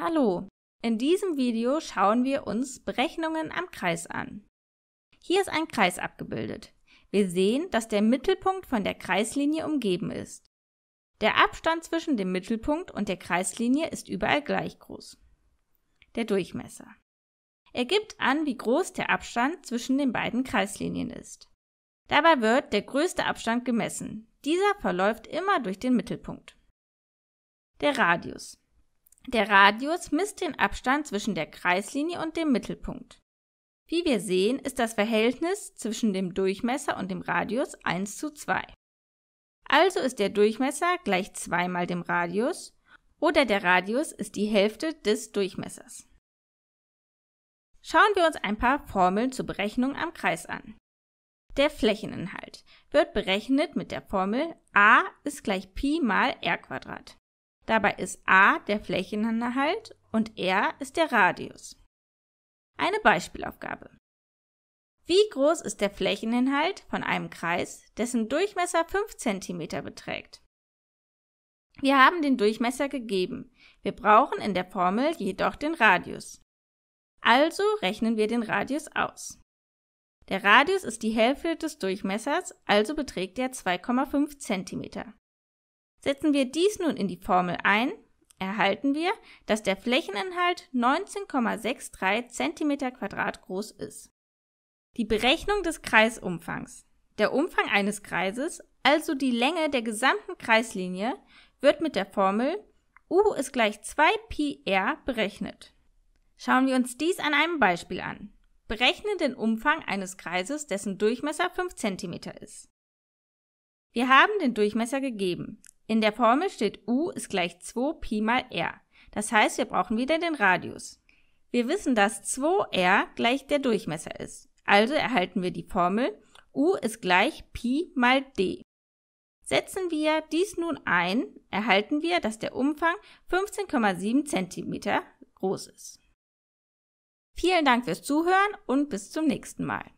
Hallo, in diesem Video schauen wir uns Berechnungen am Kreis an. Hier ist ein Kreis abgebildet. Wir sehen, dass der Mittelpunkt von der Kreislinie umgeben ist. Der Abstand zwischen dem Mittelpunkt und der Kreislinie ist überall gleich groß. Der Durchmesser. Er gibt an, wie groß der Abstand zwischen den beiden Kreislinien ist. Dabei wird der größte Abstand gemessen. Dieser verläuft immer durch den Mittelpunkt. Der Radius. Der Radius misst den Abstand zwischen der Kreislinie und dem Mittelpunkt. Wie wir sehen, ist das Verhältnis zwischen dem Durchmesser und dem Radius 1 zu 2. Also ist der Durchmesser gleich 2 mal dem Radius oder der Radius ist die Hälfte des Durchmessers. Schauen wir uns ein paar Formeln zur Berechnung am Kreis an. Der Flächeninhalt wird berechnet mit der Formel a ist gleich Pi mal r Quadrat. Dabei ist a der Flächeninhalt und r ist der Radius. Eine Beispielaufgabe. Wie groß ist der Flächeninhalt von einem Kreis, dessen Durchmesser 5 cm beträgt? Wir haben den Durchmesser gegeben. Wir brauchen in der Formel jedoch den Radius. Also rechnen wir den Radius aus. Der Radius ist die Hälfte des Durchmessers, also beträgt er 2,5 cm. Setzen wir dies nun in die Formel ein, erhalten wir, dass der Flächeninhalt 19,63 cm2 groß ist. Die Berechnung des Kreisumfangs. Der Umfang eines Kreises, also die Länge der gesamten Kreislinie, wird mit der Formel U ist gleich 2πr berechnet. Schauen wir uns dies an einem Beispiel an. Berechne den Umfang eines Kreises, dessen Durchmesser 5 cm ist. Wir haben den Durchmesser gegeben. In der Formel steht U ist gleich 2 Pi mal R. Das heißt, wir brauchen wieder den Radius. Wir wissen, dass 2R gleich der Durchmesser ist. Also erhalten wir die Formel U ist gleich Pi mal D. Setzen wir dies nun ein, erhalten wir, dass der Umfang 15,7 cm groß ist. Vielen Dank fürs Zuhören und bis zum nächsten Mal.